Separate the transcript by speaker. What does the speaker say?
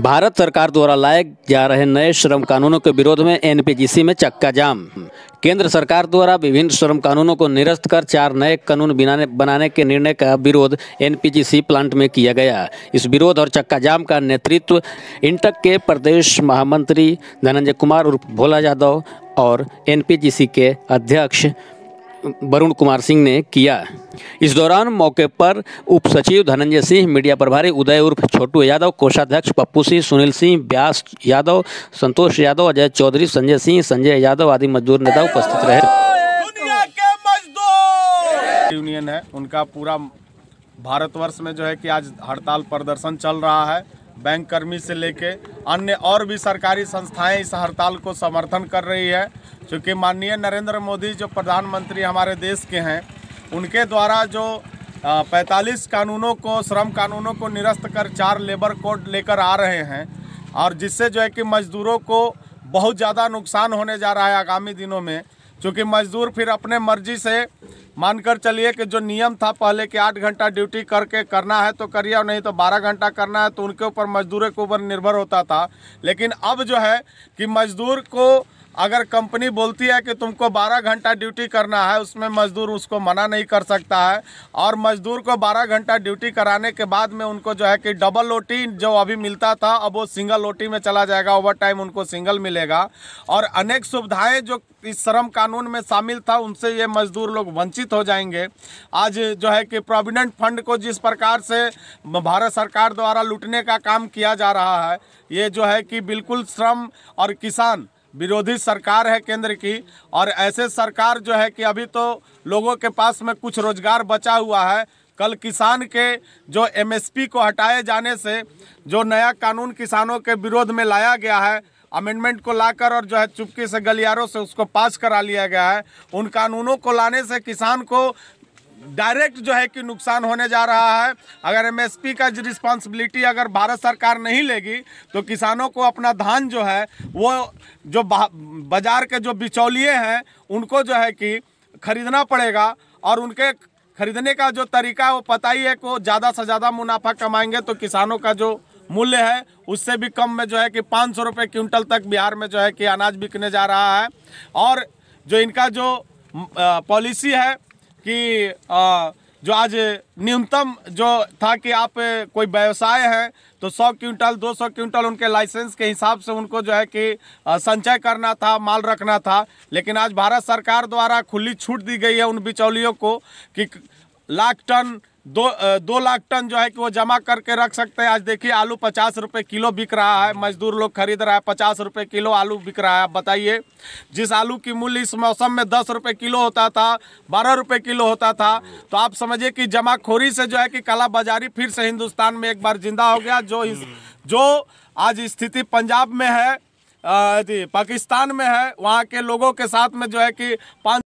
Speaker 1: भारत सरकार द्वारा लाए जा रहे नए श्रम कानूनों के विरोध में एनपीजीसी में चक्का जाम केंद्र सरकार द्वारा विभिन्न श्रम कानूनों को निरस्त कर चार नए कानून बनाने बनाने के निर्णय का विरोध एनपीजीसी प्लांट में किया गया इस विरोध और चक्का जाम का नेतृत्व इंटक के प्रदेश महामंत्री धनंजय कुमार उर्फ भोला यादव और एनपीजीसी के अध्यक्ष वरुण कुमार सिंह ने किया इस दौरान मौके पर उप सचिव धनंजय सिंह मीडिया प्रभारी उदय उर्फ छोटू यादव कोषाध्यक्ष पप्पू सिंह सुनील सिंह व्यास यादव संतोष यादव अजय चौधरी संजय सिंह संजय यादव आदि मजदूर नेता उपस्थित रहे
Speaker 2: यूनियन है उनका पूरा भारतवर्ष में जो है कि आज हड़ताल प्रदर्शन चल रहा है बैंक कर्मी से लेके अन्य और भी सरकारी संस्थाएं इस हड़ताल को समर्थन कर रही है क्योंकि माननीय नरेंद्र मोदी जो प्रधानमंत्री हमारे देश के हैं उनके द्वारा जो पैंतालीस कानूनों को श्रम कानूनों को निरस्त कर चार लेबर कोड लेकर आ रहे हैं और जिससे जो है कि मजदूरों को बहुत ज़्यादा नुकसान होने जा रहा है आगामी दिनों में क्योंकि मजदूर फिर अपने मर्जी से मानकर चलिए कि जो नियम था पहले कि आठ घंटा ड्यूटी करके करना है तो करिए और नहीं तो बारह घंटा करना है तो उनके ऊपर मजदूरों के ऊपर निर्भर होता था लेकिन अब जो है कि मजदूर को अगर कंपनी बोलती है कि तुमको 12 घंटा ड्यूटी करना है उसमें मजदूर उसको मना नहीं कर सकता है और मजदूर को 12 घंटा ड्यूटी कराने के बाद में उनको जो है कि डबल लोटी जो अभी मिलता था अब वो सिंगल ओटी में चला जाएगा ओवर टाइम उनको सिंगल मिलेगा और अनेक सुविधाएं जो इस श्रम कानून में शामिल था उनसे ये मजदूर लोग वंचित हो जाएंगे आज जो है कि प्रोविडेंट फंड को जिस प्रकार से भारत सरकार द्वारा लुटने का काम किया जा रहा है ये जो है कि बिल्कुल श्रम और किसान विरोधी सरकार है केंद्र की और ऐसे सरकार जो है कि अभी तो लोगों के पास में कुछ रोजगार बचा हुआ है कल किसान के जो एमएसपी को हटाए जाने से जो नया कानून किसानों के विरोध में लाया गया है अमेंडमेंट को लाकर और जो है चुपके से गलियारों से उसको पास करा लिया गया है उन कानूनों को लाने से किसान को डायरेक्ट जो है कि नुकसान होने जा रहा है अगर एमएसपी का रिस्पॉन्सिबिलिटी अगर भारत सरकार नहीं लेगी तो किसानों को अपना धान जो है वो जो बाजार के जो बिचौलिए हैं उनको जो है कि खरीदना पड़ेगा और उनके खरीदने का जो तरीका है वो पता ही है को ज़्यादा से ज़्यादा मुनाफा कमाएंगे तो किसानों का जो मूल्य है उससे भी कम में जो है कि पाँच सौ रुपये क्विंटल तक बिहार में जो है कि अनाज बिकने जा रहा है और जो इनका जो पॉलिसी है कि आ, जो आज न्यूनतम जो था कि आप कोई व्यवसाय है तो 100 क्विंटल 200 क्विंटल उनके लाइसेंस के हिसाब से उनको जो है कि संचय करना था माल रखना था लेकिन आज भारत सरकार द्वारा खुली छूट दी गई है उन बिचौलियों को कि लाख टन दो दो लाख टन जो है कि वो जमा करके रख सकते हैं आज देखिए आलू पचास रुपये किलो बिक रहा है मजदूर लोग खरीद रहा है पचास रुपये किलो आलू बिक रहा है आप बताइए जिस आलू की मूल्य इस मौसम में दस रुपये किलो होता था बारह रुपये किलो होता था तो आप समझिए कि जमाखोरी से जो है कि काला बाजारी फिर से हिंदुस्तान में एक बार जिंदा हो गया जो जो आज स्थिति पंजाब में है पाकिस्तान में है वहाँ के लोगों के साथ में जो है कि पाँच